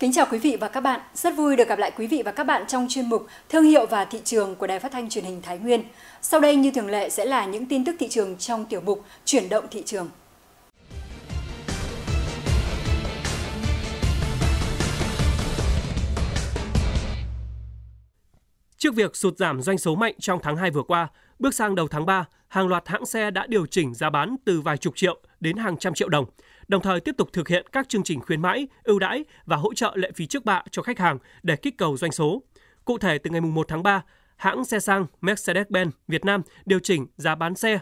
Kính chào quý vị và các bạn. Rất vui được gặp lại quý vị và các bạn trong chuyên mục Thương hiệu và thị trường của Đài Phát thanh Truyền hình Thái Nguyên. Sau đây như thường lệ sẽ là những tin tức thị trường trong tiểu mục Chuyển động thị trường. Trước việc sụt giảm doanh số mạnh trong tháng 2 vừa qua, bước sang đầu tháng 3, hàng loạt hãng xe đã điều chỉnh giá bán từ vài chục triệu đến hàng trăm triệu đồng – đồng thời tiếp tục thực hiện các chương trình khuyến mãi, ưu đãi và hỗ trợ lệ phí trước bạ cho khách hàng để kích cầu doanh số. Cụ thể, từ ngày 1 tháng 3, hãng xe sang Mercedes-Benz Việt Nam điều chỉnh giá bán xe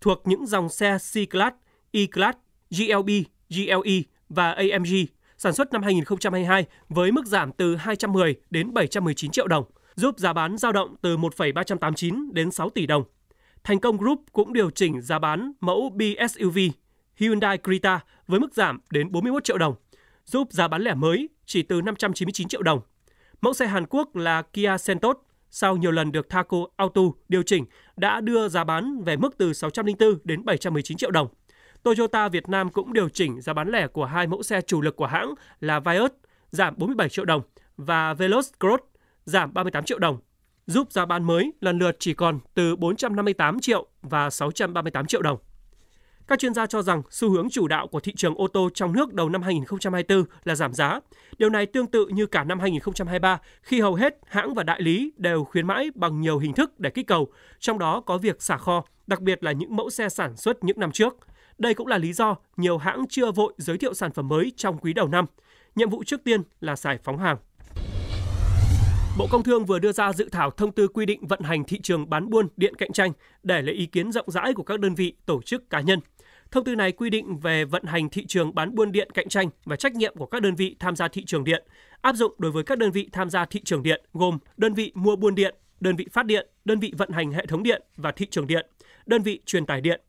thuộc những dòng xe C-Class, E-Class, GLB, GLE và AMG sản xuất năm 2022 với mức giảm từ 210 đến 719 triệu đồng, giúp giá bán dao động từ 1,389 đến 6 tỷ đồng. Thành công Group cũng điều chỉnh giá bán mẫu BSUV Hyundai Creta với mức giảm đến 41 triệu đồng, giúp giá bán lẻ mới chỉ từ 599 triệu đồng. Mẫu xe Hàn Quốc là Kia Sentos sau nhiều lần được Thaco Auto điều chỉnh đã đưa giá bán về mức từ 604 đến 719 triệu đồng. Toyota Việt Nam cũng điều chỉnh giá bán lẻ của hai mẫu xe chủ lực của hãng là Vios giảm 47 triệu đồng và Veloz Cross giảm 38 triệu đồng, giúp giá bán mới lần lượt chỉ còn từ 458 triệu và 638 triệu đồng. Các chuyên gia cho rằng xu hướng chủ đạo của thị trường ô tô trong nước đầu năm 2024 là giảm giá. Điều này tương tự như cả năm 2023 khi hầu hết hãng và đại lý đều khuyến mãi bằng nhiều hình thức để kích cầu, trong đó có việc xả kho, đặc biệt là những mẫu xe sản xuất những năm trước. Đây cũng là lý do nhiều hãng chưa vội giới thiệu sản phẩm mới trong quý đầu năm. Nhiệm vụ trước tiên là giải phóng hàng. Bộ Công Thương vừa đưa ra dự thảo thông tư quy định vận hành thị trường bán buôn điện cạnh tranh để lấy ý kiến rộng rãi của các đơn vị, tổ chức cá nhân. Thông tư này quy định về vận hành thị trường bán buôn điện cạnh tranh và trách nhiệm của các đơn vị tham gia thị trường điện, áp dụng đối với các đơn vị tham gia thị trường điện gồm đơn vị mua buôn điện, đơn vị phát điện, đơn vị vận hành hệ thống điện và thị trường điện, đơn vị truyền tải điện.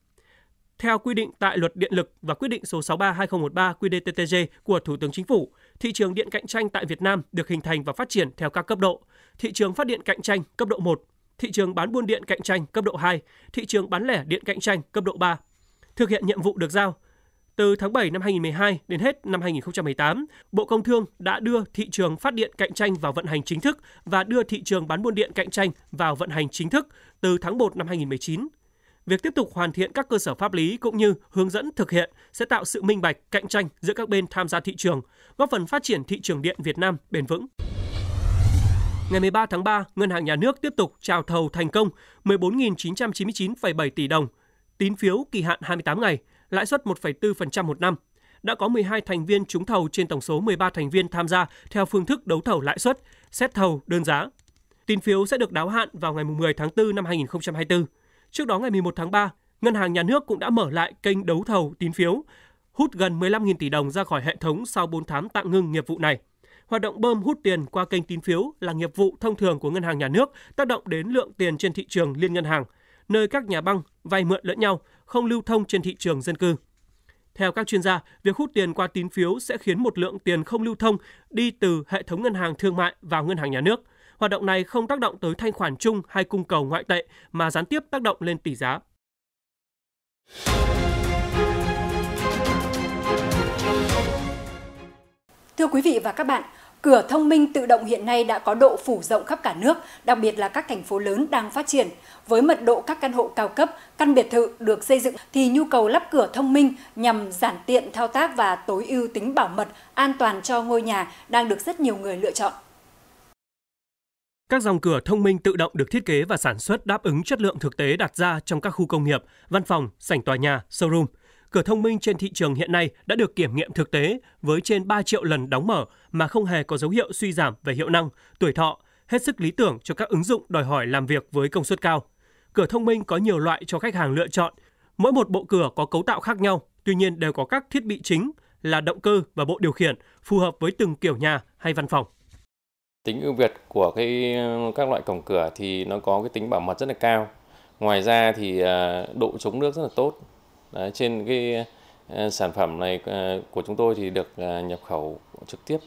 Theo quy định tại Luật Điện lực và quyết định số 63/2013 QĐ-TTG của Thủ tướng Chính phủ, thị trường điện cạnh tranh tại Việt Nam được hình thành và phát triển theo các cấp độ: thị trường phát điện cạnh tranh cấp độ 1, thị trường bán buôn điện cạnh tranh cấp độ 2, thị trường bán lẻ điện cạnh tranh cấp độ 3 thực hiện nhiệm vụ được giao. Từ tháng 7 năm 2012 đến hết năm 2018, Bộ Công Thương đã đưa thị trường phát điện cạnh tranh vào vận hành chính thức và đưa thị trường bán buôn điện cạnh tranh vào vận hành chính thức từ tháng 1 năm 2019. Việc tiếp tục hoàn thiện các cơ sở pháp lý cũng như hướng dẫn thực hiện sẽ tạo sự minh bạch, cạnh tranh giữa các bên tham gia thị trường, góp phần phát triển thị trường điện Việt Nam bền vững. Ngày 13 tháng 3, Ngân hàng Nhà nước tiếp tục trào thầu thành công 14.999,7 tỷ đồng – Tín phiếu kỳ hạn 28 ngày, lãi suất 1,4% một năm. Đã có 12 thành viên trúng thầu trên tổng số 13 thành viên tham gia theo phương thức đấu thầu lãi suất, xét thầu đơn giá. Tín phiếu sẽ được đáo hạn vào ngày 10 tháng 4 năm 2024. Trước đó ngày 11 tháng 3, Ngân hàng Nhà nước cũng đã mở lại kênh đấu thầu tín phiếu, hút gần 15.000 tỷ đồng ra khỏi hệ thống sau 4 tháng tạm ngưng nghiệp vụ này. Hoạt động bơm hút tiền qua kênh tín phiếu là nghiệp vụ thông thường của ngân hàng nhà nước, tác động đến lượng tiền trên thị trường liên ngân hàng – nơi các nhà băng vay mượn lẫn nhau, không lưu thông trên thị trường dân cư. Theo các chuyên gia, việc hút tiền qua tín phiếu sẽ khiến một lượng tiền không lưu thông đi từ hệ thống ngân hàng thương mại vào ngân hàng nhà nước. Hoạt động này không tác động tới thanh khoản chung hay cung cầu ngoại tệ mà gián tiếp tác động lên tỷ giá. Thưa quý vị và các bạn, Cửa thông minh tự động hiện nay đã có độ phủ rộng khắp cả nước, đặc biệt là các thành phố lớn đang phát triển. Với mật độ các căn hộ cao cấp, căn biệt thự được xây dựng thì nhu cầu lắp cửa thông minh nhằm giản tiện thao tác và tối ưu tính bảo mật, an toàn cho ngôi nhà đang được rất nhiều người lựa chọn. Các dòng cửa thông minh tự động được thiết kế và sản xuất đáp ứng chất lượng thực tế đặt ra trong các khu công nghiệp, văn phòng, sảnh tòa nhà, showroom – Cửa thông minh trên thị trường hiện nay đã được kiểm nghiệm thực tế với trên 3 triệu lần đóng mở mà không hề có dấu hiệu suy giảm về hiệu năng, tuổi thọ, hết sức lý tưởng cho các ứng dụng đòi hỏi làm việc với công suất cao. Cửa thông minh có nhiều loại cho khách hàng lựa chọn. Mỗi một bộ cửa có cấu tạo khác nhau, tuy nhiên đều có các thiết bị chính là động cơ và bộ điều khiển phù hợp với từng kiểu nhà hay văn phòng. Tính ưu việt của cái các loại cổng cửa thì nó có cái tính bảo mật rất là cao. Ngoài ra thì à, độ chống nước rất là tốt, Đấy, trên cái ờ, sản phẩm này ờ, của chúng tôi thì được ờ, nhập khẩu trực tiếp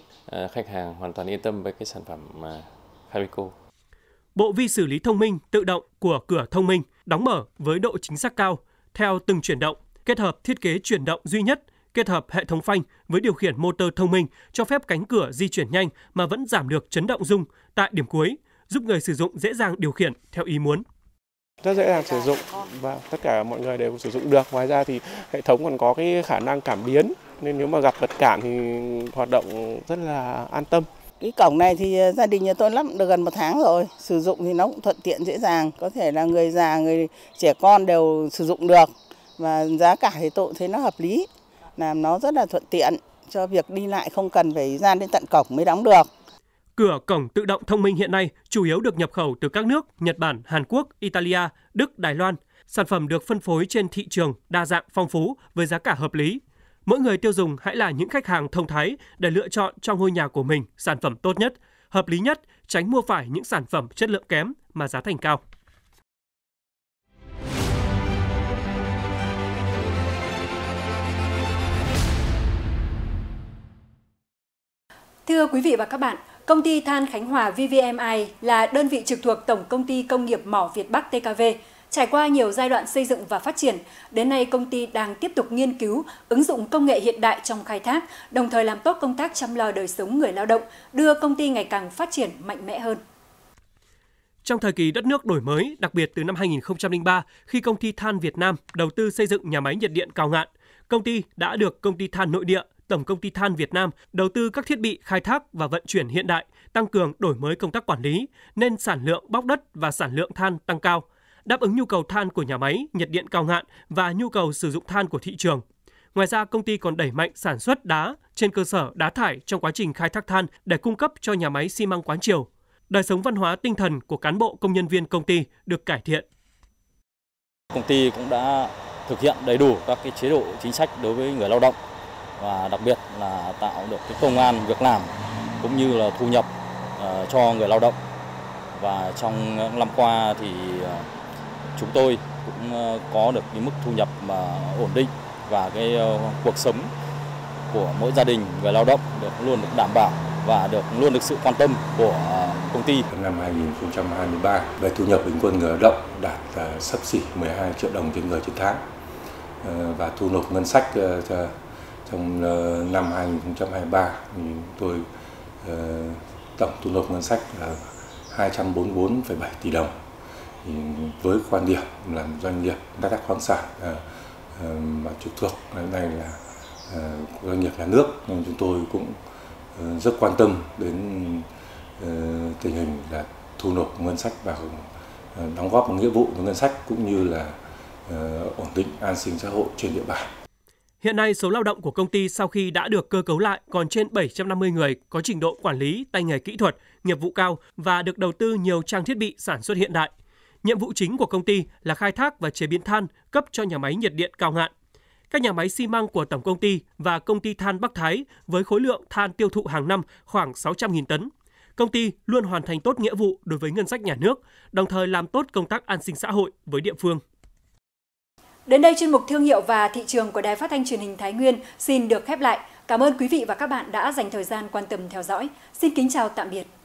khách hàng hoàn toàn yên tâm với cái sản phẩm Harico Bộ vi xử lý thông minh tự động của cửa thông minh đóng mở với độ chính xác cao theo từng chuyển động, kết hợp thiết kế chuyển động duy nhất, kết hợp hệ thống phanh với điều khiển motor thông minh cho phép cánh cửa di chuyển nhanh mà vẫn giảm được chấn động rung tại điểm cuối, giúp người sử dụng dễ dàng điều khiển theo ý muốn rất dễ dàng sử dụng và tất cả mọi người đều sử dụng được. Ngoài ra thì hệ thống còn có cái khả năng cảm biến nên nếu mà gặp vật cản thì hoạt động rất là an tâm. Cái cổng này thì ờ, gia đình nhà tôi lắp được gần một tháng rồi, sử dụng thì nó cũng thuận tiện dễ dàng, có thể là người già, người trẻ con đều sử dụng được và giá cả thì tôi thấy nó hợp lý, làm nó rất là thuận tiện cho việc đi lại không cần phải ra đến tận cổng mới đóng được. Cửa cổng tự động thông minh hiện nay chủ yếu được nhập khẩu từ các nước Nhật Bản, Hàn Quốc, Italia, Đức, Đài Loan. Sản phẩm được phân phối trên thị trường đa dạng phong phú với giá cả hợp lý. Mỗi người tiêu dùng hãy là những khách hàng thông thái để lựa chọn trong ngôi nhà của mình sản phẩm tốt nhất, hợp lý nhất, tránh mua phải những sản phẩm chất lượng kém mà giá thành cao. Thưa quý vị và các bạn, Công ty Than Khánh Hòa VVMI là đơn vị trực thuộc Tổng Công ty Công nghiệp Mỏ Việt Bắc TKV. Trải qua nhiều giai đoạn xây dựng và phát triển, đến nay công ty đang tiếp tục nghiên cứu, ứng dụng công nghệ hiện đại trong khai thác, đồng thời làm tốt công tác chăm lo đời sống người lao động, đưa công ty ngày càng phát triển mạnh mẽ hơn. Trong thời kỳ đất nước đổi mới, đặc biệt từ năm 2003 khi công ty Than Việt Nam đầu tư xây dựng nhà máy nhiệt điện Cao Ngạn, công ty đã được công ty Than Nội địa Tổng công ty Than Việt Nam đầu tư các thiết bị khai thác và vận chuyển hiện đại, tăng cường đổi mới công tác quản lý nên sản lượng bóc đất và sản lượng than tăng cao, đáp ứng nhu cầu than của nhà máy, nhiệt điện cao Ngạn và nhu cầu sử dụng than của thị trường. Ngoài ra, công ty còn đẩy mạnh sản xuất đá trên cơ sở đá thải trong quá trình khai thác than để cung cấp cho nhà máy xi măng Quán Triều. Đời sống văn hóa tinh thần của cán bộ công nhân viên công ty được cải thiện. Công ty cũng đã thực hiện đầy đủ các cái chế độ chính sách đối với người lao động và đặc biệt là tạo được cái công an việc làm cũng như là thu nhập ờ, cho người lao động. Và trong năm qua thì ờ, chúng tôi cũng ờ, có được cái mức thu nhập mà ổn định và cái cuộc sống của mỗi gia đình người lao động được luôn được đảm bảo và được luôn được sự quan tâm của công ty. Năm 2023 về thu nhập bình quân người lao động đạt sấp xỉ 12 triệu đồng trên người trên tháng và thu nộp ngân sách trong ờ, năm 2023 thì tôi ờ, tổng thu nộp ngân sách là 244,7 tỷ đồng thì với quan điểm làm doanh nghiệp khai thác khoáng sản ờ, mà trực thuộc nay là doanh nghiệp nhà nước nên chúng tôi cũng rất quan tâm đến tình hình là thu nộp ngân sách và đóng góp nghĩa vụ của ngân sách cũng như là ổn định an sinh xã hội trên địa bàn Hiện nay, số lao động của công ty sau khi đã được cơ cấu lại còn trên 750 người có trình độ quản lý, tay nghề kỹ thuật, nghiệp vụ cao và được đầu tư nhiều trang thiết bị sản xuất hiện đại. Nhiệm vụ chính của công ty là khai thác và chế biến than cấp cho nhà máy nhiệt điện cao ngạn. Các nhà máy xi măng của tổng công ty và công ty than Bắc Thái với khối lượng than tiêu thụ hàng năm khoảng 600.000 tấn. Công ty luôn hoàn thành tốt nghĩa vụ đối với ngân sách nhà nước, đồng thời làm tốt công tác an sinh xã hội với địa phương. Đến đây chuyên mục thương hiệu và thị trường của Đài Phát thanh Truyền hình Thái Nguyên xin được khép lại. Cảm ơn quý vị và các bạn đã dành thời gian quan tâm theo dõi. Xin kính chào tạm biệt.